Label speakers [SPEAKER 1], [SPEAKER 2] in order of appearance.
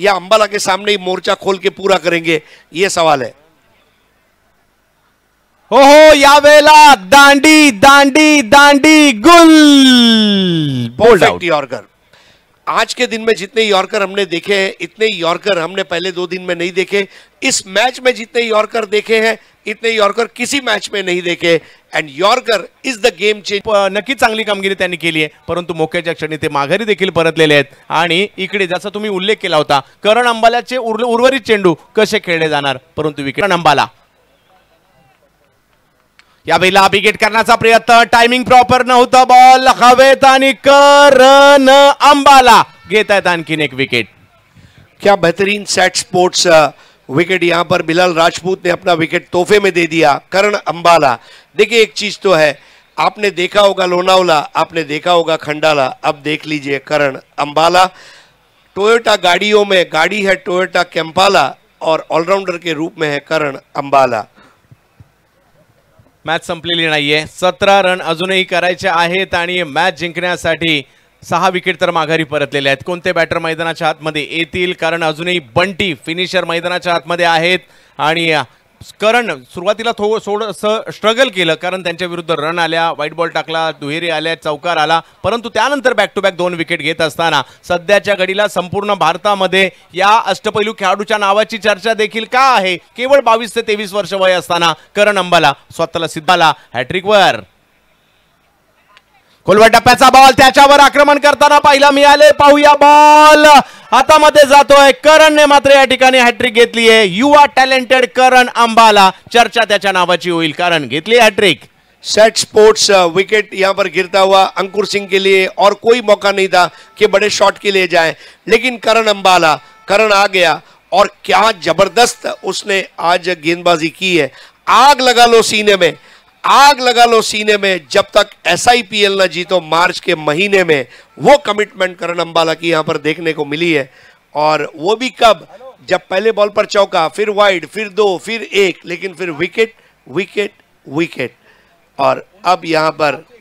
[SPEAKER 1] या अंबाला के सामने ही मोर्चा खोल के पूरा करेंगे ये सवाल है
[SPEAKER 2] हो या वेला दांडी दांडी दांडी गुल बोल्ड
[SPEAKER 1] यॉर्कर आज के दिन में जितने यॉर्कर हमने देखे हैं इतने यॉर्कर हमने पहले दो दिन में नहीं देखे इस मैच में जितने यॉर्कर देखे हैं इतने यॉर्कर किसी मॅच में नाही देखे and yorker is the game change नक्की चांगली कामगिरी त्यांनी
[SPEAKER 2] केली आहे परंतु मोक्याच्या क्षणी ते माघारी देखील परतलेले आहेत आणि इकडे जसा तुम्ही उल्लेख केला होता करण अंबालाचे उर्वरित चेंडू कसे खेळले जाणार परंतु विकेट अंबाला या वेळेला विकेट करण्याचा प्रयत्न टायमिंग प्रॉपर नव्हता बॉल
[SPEAKER 1] हवेत आणि करण अंबाला घेत आहेत आणखीन एक विकेट क्या बेहतरीन सेट स्पोर्ट्स विकेट यहां पर बिलाल राजपूत ने अपना विकेट तोहफे में दे दिया करण अंबाला देखिए एक चीज तो है आपने देखा होगा लोनावला आपने देखा होगा खंडाला अब देख लीजिए करण अंबाला टोयोटा गाड़ियों में गाड़ी है टोयोटा कैंपाला और ऑलराउंडर के रूप में है करण अंबाला
[SPEAKER 2] मैच संपले सत्रह रन अजु ही कराए मैच मॅच सहा विकेट तर माघारी परतलेले आहेत कोणते बॅटर मैदानाच्या आतमध्ये येतील कारण अजूनही बंटी फिनिशर मैदानाच्या आतमध्ये आहेत आणि करण सुरुवातीला थो थोडंसं स्ट्रगल केलं कारण त्यांच्या विरुद्ध रन आल्या व्हाईट बॉल टाकला दुहेरी आल्या चौकार आला परंतु त्यानंतर बॅक टू बॅक दोन विकेट घेत असताना सध्याच्या घडीला संपूर्ण भारतामध्ये या अष्टपैलू खेळाडूच्या नावाची चर्चा देखील का आहे केवळ बावीस ते तेवीस वर्ष वय असताना करण अंबाला स्वतःला सिद्धाला हॅट्रिकवर खोलवर टप्प्या बॉल आक्रमण करता पाला मिळाले पाहूया बॉल हातामध्ये जो है करण ने मात्र हट्रिक घी है युवा टैलेंटेड करण अंबाला चर्चा
[SPEAKER 1] नावा हो होईल कारण घेतली सेट स्पोर्ट्स विकेट यहां पर गिरता हुआ अंकुर सिंह के लिए और कोई मौका नहीं था कि बड़े शॉट के लिए जाए लेकिन करण अंबाला करण आ गया और क्या जबरदस्त उसने आज गेंदबाजी की है आग लगा लो सीने में आग लगा लो सीने में जब तक एस आई पी एल ना जीतो मार्च के महीने में वो कमिटमेंट करण अंबाला की यहां पर देखने को मिली है और वो भी कब जब पहले बॉल पर चौका फिर वाइड फिर दो फिर एक लेकिन फिर विकेट विकेट विकेट और अब यहां पर